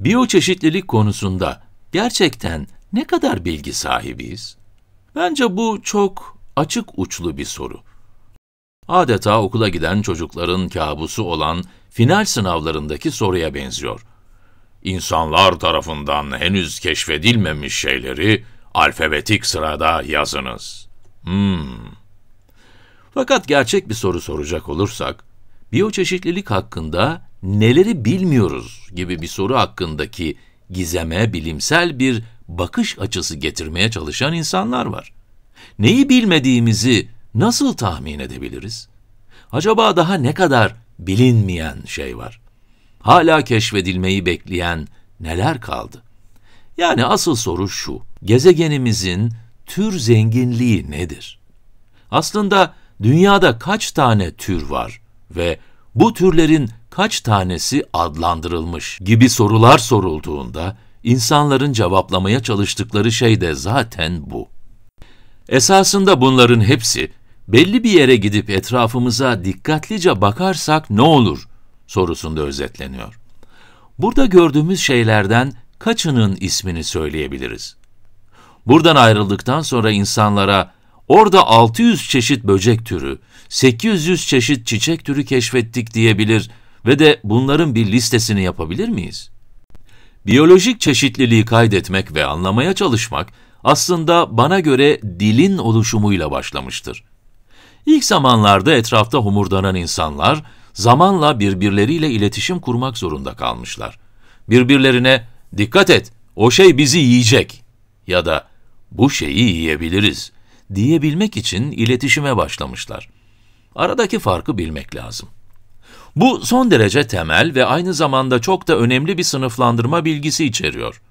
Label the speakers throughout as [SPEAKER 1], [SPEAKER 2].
[SPEAKER 1] Biyoçeşitlilik konusunda gerçekten ne kadar bilgi sahibiyiz? Bence bu çok açık uçlu bir soru. Adeta okula giden çocukların kabusu olan final sınavlarındaki soruya benziyor. İnsanlar tarafından henüz keşfedilmemiş şeyleri alfabetik sırada yazınız. Hmm. Fakat gerçek bir soru soracak olursak, biyoçeşitlilik hakkında neleri bilmiyoruz gibi bir soru hakkındaki gizeme bilimsel bir bakış açısı getirmeye çalışan insanlar var. Neyi bilmediğimizi nasıl tahmin edebiliriz? Acaba daha ne kadar bilinmeyen şey var? Hala keşfedilmeyi bekleyen neler kaldı? Yani asıl soru şu, gezegenimizin tür zenginliği nedir? Aslında dünyada kaç tane tür var ve bu türlerin kaç tanesi adlandırılmış gibi sorular sorulduğunda insanların cevaplamaya çalıştıkları şey de zaten bu. Esasında bunların hepsi belli bir yere gidip etrafımıza dikkatlice bakarsak ne olur sorusunda özetleniyor. Burada gördüğümüz şeylerden kaçının ismini söyleyebiliriz? Buradan ayrıldıktan sonra insanlara Orada 600 çeşit böcek türü, 800 çeşit çiçek türü keşfettik diyebilir ve de bunların bir listesini yapabilir miyiz? Biyolojik çeşitliliği kaydetmek ve anlamaya çalışmak aslında bana göre dilin oluşumuyla başlamıştır. İlk zamanlarda etrafta humurdanan insanlar zamanla birbirleriyle iletişim kurmak zorunda kalmışlar. Birbirlerine dikkat et, o şey bizi yiyecek ya da bu şeyi yiyebiliriz diyebilmek için iletişime başlamışlar. Aradaki farkı bilmek lazım. Bu son derece temel ve aynı zamanda çok da önemli bir sınıflandırma bilgisi içeriyor.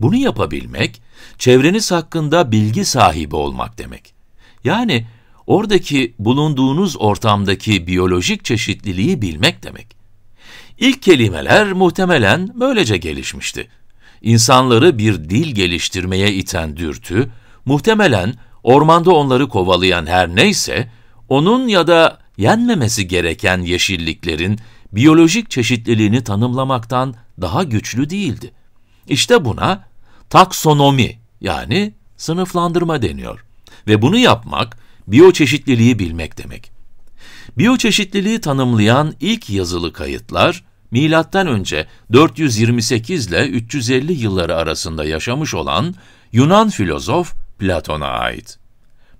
[SPEAKER 1] Bunu yapabilmek, çevreniz hakkında bilgi sahibi olmak demek. Yani oradaki bulunduğunuz ortamdaki biyolojik çeşitliliği bilmek demek. İlk kelimeler muhtemelen böylece gelişmişti. İnsanları bir dil geliştirmeye iten dürtü, muhtemelen Ormanda onları kovalayan her neyse, onun ya da yenmemesi gereken yeşilliklerin biyolojik çeşitliliğini tanımlamaktan daha güçlü değildi. İşte buna taksonomi yani sınıflandırma deniyor. Ve bunu yapmak biyoçeşitliliği bilmek demek. Biyoçeşitliliği tanımlayan ilk yazılı kayıtlar milattan önce 428 ile 350 yılları arasında yaşamış olan Yunan filozof Platon'a ait.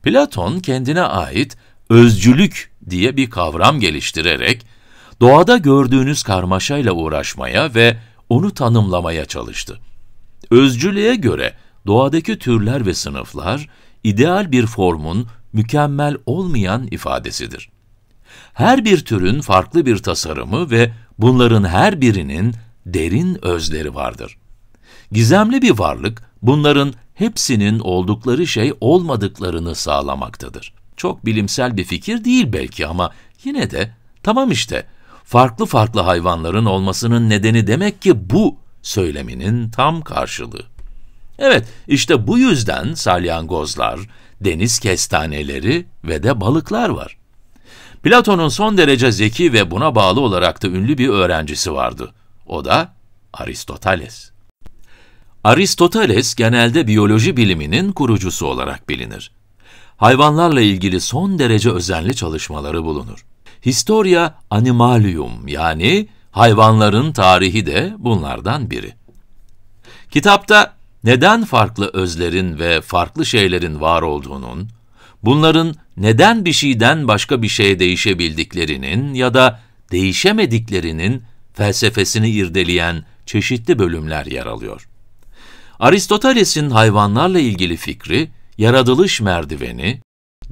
[SPEAKER 1] Platon kendine ait özcülük diye bir kavram geliştirerek doğada gördüğünüz karmaşayla uğraşmaya ve onu tanımlamaya çalıştı. Özcülüğe göre doğadaki türler ve sınıflar ideal bir formun mükemmel olmayan ifadesidir. Her bir türün farklı bir tasarımı ve bunların her birinin derin özleri vardır. Gizemli bir varlık bunların hepsinin oldukları şey olmadıklarını sağlamaktadır. Çok bilimsel bir fikir değil belki ama yine de tamam işte farklı farklı hayvanların olmasının nedeni demek ki bu söyleminin tam karşılığı. Evet, işte bu yüzden salyangozlar, deniz kestaneleri ve de balıklar var. Platon'un son derece zeki ve buna bağlı olarak da ünlü bir öğrencisi vardı. O da Aristoteles. Aristoteles genelde biyoloji biliminin kurucusu olarak bilinir. Hayvanlarla ilgili son derece özenli çalışmaları bulunur. Historia Animalium yani hayvanların tarihi de bunlardan biri. Kitapta neden farklı özlerin ve farklı şeylerin var olduğunun, bunların neden bir şeyden başka bir şeye değişebildiklerinin ya da değişemediklerinin felsefesini irdeleyen çeşitli bölümler yer alıyor. Aristoteles'in hayvanlarla ilgili fikri, yaratılış merdiveni,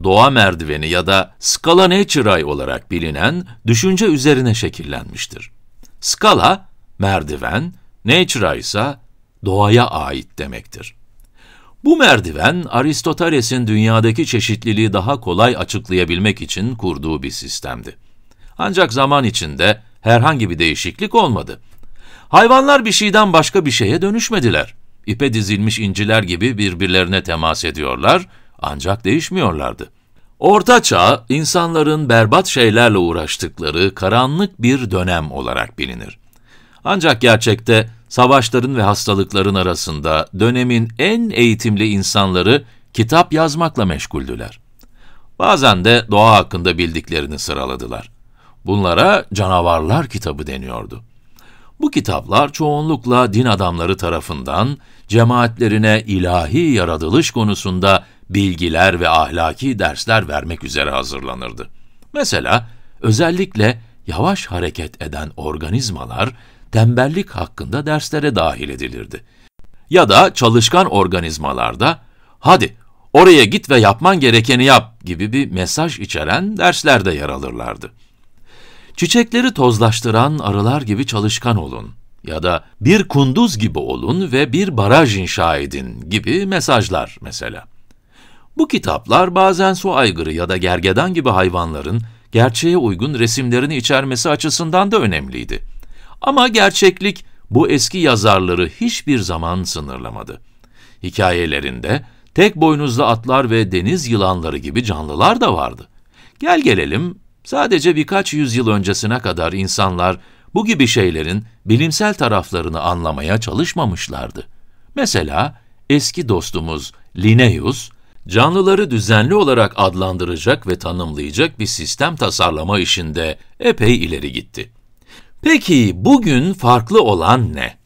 [SPEAKER 1] doğa merdiveni ya da Scala naturae olarak bilinen düşünce üzerine şekillenmiştir. Scala, merdiven, natura ise doğaya ait demektir. Bu merdiven, Aristoteles'in dünyadaki çeşitliliği daha kolay açıklayabilmek için kurduğu bir sistemdi. Ancak zaman içinde herhangi bir değişiklik olmadı. Hayvanlar bir şeyden başka bir şeye dönüşmediler ipe dizilmiş inciler gibi birbirlerine temas ediyorlar ancak değişmiyorlardı. Orta Çağ, insanların berbat şeylerle uğraştıkları karanlık bir dönem olarak bilinir. Ancak gerçekte savaşların ve hastalıkların arasında dönemin en eğitimli insanları kitap yazmakla meşguldüler. Bazen de doğa hakkında bildiklerini sıraladılar. Bunlara canavarlar kitabı deniyordu. Bu kitaplar çoğunlukla din adamları tarafından cemaatlerine ilahi yaratılış konusunda bilgiler ve ahlaki dersler vermek üzere hazırlanırdı. Mesela özellikle yavaş hareket eden organizmalar tembellik hakkında derslere dahil edilirdi. Ya da çalışkan organizmalarda hadi oraya git ve yapman gerekeni yap gibi bir mesaj içeren derslerde yer alırlardı. Çiçekleri tozlaştıran arılar gibi çalışkan olun ya da bir kunduz gibi olun ve bir baraj inşa edin gibi mesajlar mesela. Bu kitaplar bazen su aygırı ya da gergedan gibi hayvanların gerçeğe uygun resimlerini içermesi açısından da önemliydi. Ama gerçeklik bu eski yazarları hiçbir zaman sınırlamadı. Hikayelerinde tek boynuzlu atlar ve deniz yılanları gibi canlılar da vardı. Gel gelelim Sadece birkaç yüzyıl öncesine kadar insanlar bu gibi şeylerin bilimsel taraflarını anlamaya çalışmamışlardı. Mesela eski dostumuz Linnaeus, canlıları düzenli olarak adlandıracak ve tanımlayacak bir sistem tasarlama işinde epey ileri gitti. Peki bugün farklı olan ne?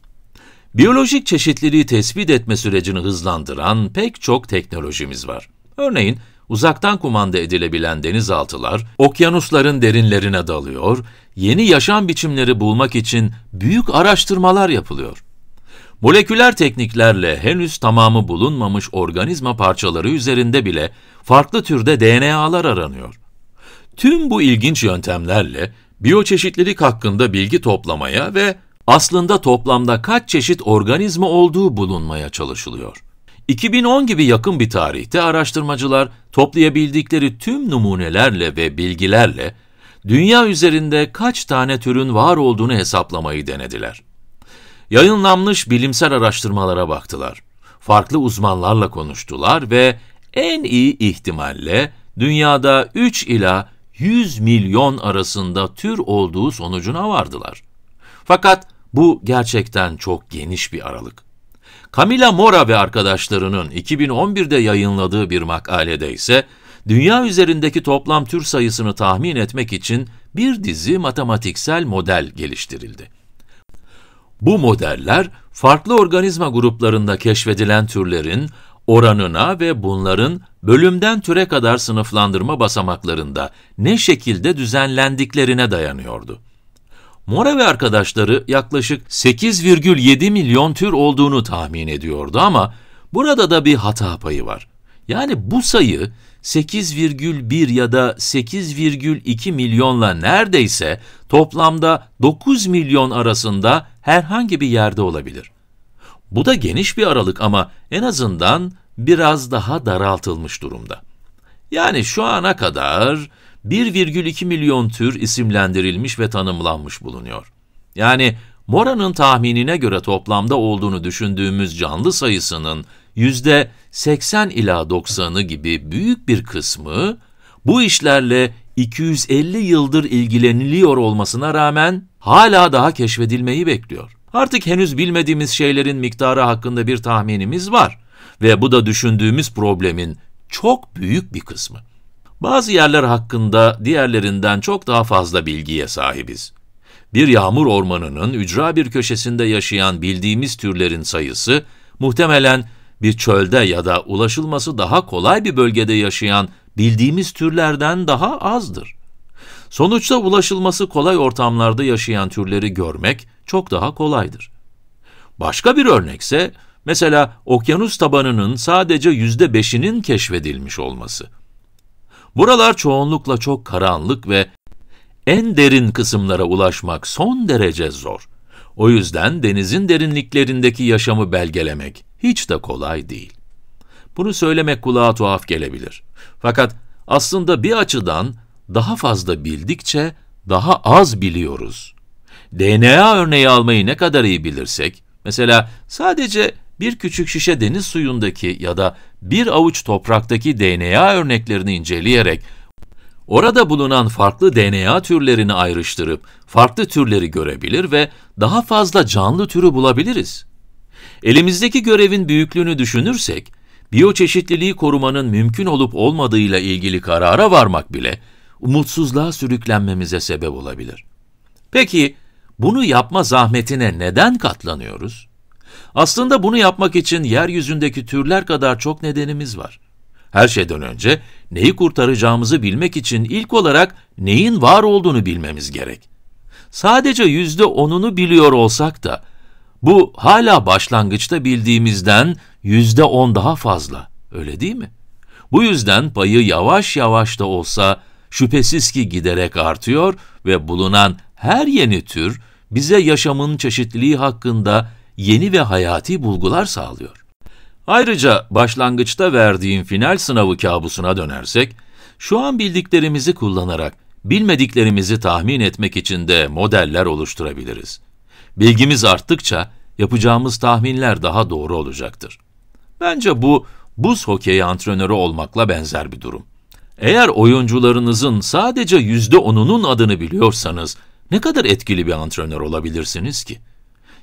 [SPEAKER 1] Biyolojik çeşitliliği tespit etme sürecini hızlandıran pek çok teknolojimiz var. Örneğin uzaktan kumanda edilebilen denizaltılar, okyanusların derinlerine dalıyor, yeni yaşam biçimleri bulmak için büyük araştırmalar yapılıyor. Moleküler tekniklerle henüz tamamı bulunmamış organizma parçaları üzerinde bile farklı türde DNA'lar aranıyor. Tüm bu ilginç yöntemlerle biyoçeşitlilik hakkında bilgi toplamaya ve aslında toplamda kaç çeşit organizma olduğu bulunmaya çalışılıyor. 2010 gibi yakın bir tarihte araştırmacılar toplayabildikleri tüm numunelerle ve bilgilerle dünya üzerinde kaç tane türün var olduğunu hesaplamayı denediler. Yayınlanmış bilimsel araştırmalara baktılar. Farklı uzmanlarla konuştular ve en iyi ihtimalle dünyada 3 ila 100 milyon arasında tür olduğu sonucuna vardılar. Fakat bu gerçekten çok geniş bir aralık. Camila Mora ve arkadaşlarının 2011'de yayınladığı bir makalede ise dünya üzerindeki toplam tür sayısını tahmin etmek için bir dizi matematiksel model geliştirildi. Bu modeller farklı organizma gruplarında keşfedilen türlerin oranına ve bunların bölümden türe kadar sınıflandırma basamaklarında ne şekilde düzenlendiklerine dayanıyordu. Mora ve arkadaşları yaklaşık 8,7 milyon tür olduğunu tahmin ediyordu ama burada da bir hata payı var. Yani bu sayı 8,1 ya da 8,2 milyonla neredeyse toplamda 9 milyon arasında herhangi bir yerde olabilir. Bu da geniş bir aralık ama en azından biraz daha daraltılmış durumda. Yani şu ana kadar 1,2 milyon tür isimlendirilmiş ve tanımlanmış bulunuyor. Yani Mora'nın tahminine göre toplamda olduğunu düşündüğümüz canlı sayısının yüzde 80 ila 90'ı gibi büyük bir kısmı bu işlerle 250 yıldır ilgileniliyor olmasına rağmen hala daha keşfedilmeyi bekliyor. Artık henüz bilmediğimiz şeylerin miktarı hakkında bir tahminimiz var ve bu da düşündüğümüz problemin çok büyük bir kısmı. Bazı yerler hakkında diğerlerinden çok daha fazla bilgiye sahibiz. Bir yağmur ormanının ücra bir köşesinde yaşayan bildiğimiz türlerin sayısı muhtemelen bir çölde ya da ulaşılması daha kolay bir bölgede yaşayan bildiğimiz türlerden daha azdır. Sonuçta ulaşılması kolay ortamlarda yaşayan türleri görmek çok daha kolaydır. Başka bir örnekse mesela okyanus tabanının sadece yüzde beşinin keşfedilmiş olması. Buralar çoğunlukla çok karanlık ve en derin kısımlara ulaşmak son derece zor. O yüzden denizin derinliklerindeki yaşamı belgelemek hiç de kolay değil. Bunu söylemek kulağa tuhaf gelebilir. Fakat aslında bir açıdan daha fazla bildikçe daha az biliyoruz. DNA örneği almayı ne kadar iyi bilirsek, mesela sadece bir küçük şişe deniz suyundaki ya da bir avuç topraktaki DNA örneklerini inceleyerek orada bulunan farklı DNA türlerini ayrıştırıp farklı türleri görebilir ve daha fazla canlı türü bulabiliriz. Elimizdeki görevin büyüklüğünü düşünürsek, biyoçeşitliliği korumanın mümkün olup olmadığıyla ilgili karara varmak bile umutsuzluğa sürüklenmemize sebep olabilir. Peki bunu yapma zahmetine neden katlanıyoruz? Aslında bunu yapmak için yeryüzündeki türler kadar çok nedenimiz var. Her şeyden önce neyi kurtaracağımızı bilmek için ilk olarak neyin var olduğunu bilmemiz gerek. Sadece yüzde onunu biliyor olsak da bu hala başlangıçta bildiğimizden yüzde on daha fazla, öyle değil mi? Bu yüzden payı yavaş yavaş da olsa şüphesiz ki giderek artıyor ve bulunan her yeni tür bize yaşamın çeşitliliği hakkında yeni ve hayati bulgular sağlıyor. Ayrıca başlangıçta verdiğim final sınavı kabusuna dönersek, şu an bildiklerimizi kullanarak bilmediklerimizi tahmin etmek için de modeller oluşturabiliriz. Bilgimiz arttıkça yapacağımız tahminler daha doğru olacaktır. Bence bu buz hokeyi antrenörü olmakla benzer bir durum. Eğer oyuncularınızın sadece yüzde onunun adını biliyorsanız ne kadar etkili bir antrenör olabilirsiniz ki?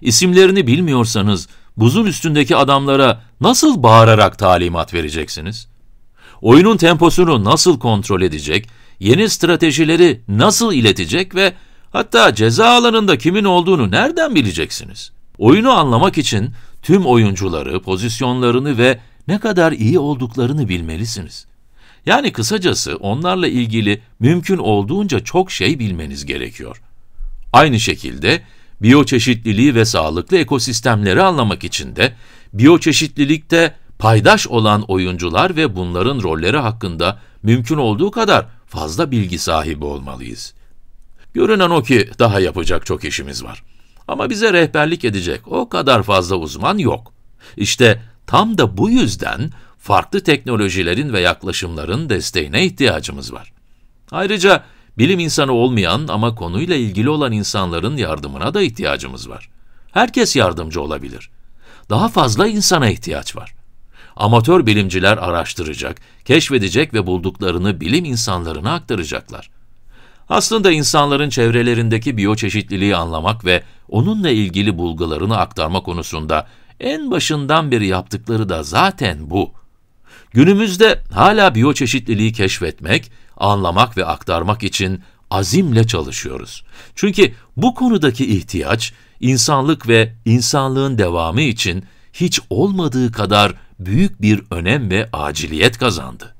[SPEAKER 1] isimlerini bilmiyorsanız buzun üstündeki adamlara nasıl bağırarak talimat vereceksiniz? Oyunun temposunu nasıl kontrol edecek, yeni stratejileri nasıl iletecek ve hatta ceza alanında kimin olduğunu nereden bileceksiniz? Oyunu anlamak için tüm oyuncuları, pozisyonlarını ve ne kadar iyi olduklarını bilmelisiniz. Yani kısacası onlarla ilgili mümkün olduğunca çok şey bilmeniz gerekiyor. Aynı şekilde biyoçeşitliliği ve sağlıklı ekosistemleri anlamak için de biyoçeşitlilikte paydaş olan oyuncular ve bunların rolleri hakkında mümkün olduğu kadar fazla bilgi sahibi olmalıyız. Görünen o ki daha yapacak çok işimiz var. Ama bize rehberlik edecek o kadar fazla uzman yok. İşte tam da bu yüzden farklı teknolojilerin ve yaklaşımların desteğine ihtiyacımız var. Ayrıca Bilim insanı olmayan ama konuyla ilgili olan insanların yardımına da ihtiyacımız var. Herkes yardımcı olabilir. Daha fazla insana ihtiyaç var. Amatör bilimciler araştıracak, keşfedecek ve bulduklarını bilim insanlarına aktaracaklar. Aslında insanların çevrelerindeki biyoçeşitliliği anlamak ve onunla ilgili bulgularını aktarma konusunda en başından beri yaptıkları da zaten bu. Günümüzde hala biyoçeşitliliği keşfetmek, anlamak ve aktarmak için azimle çalışıyoruz. Çünkü bu konudaki ihtiyaç insanlık ve insanlığın devamı için hiç olmadığı kadar büyük bir önem ve aciliyet kazandı.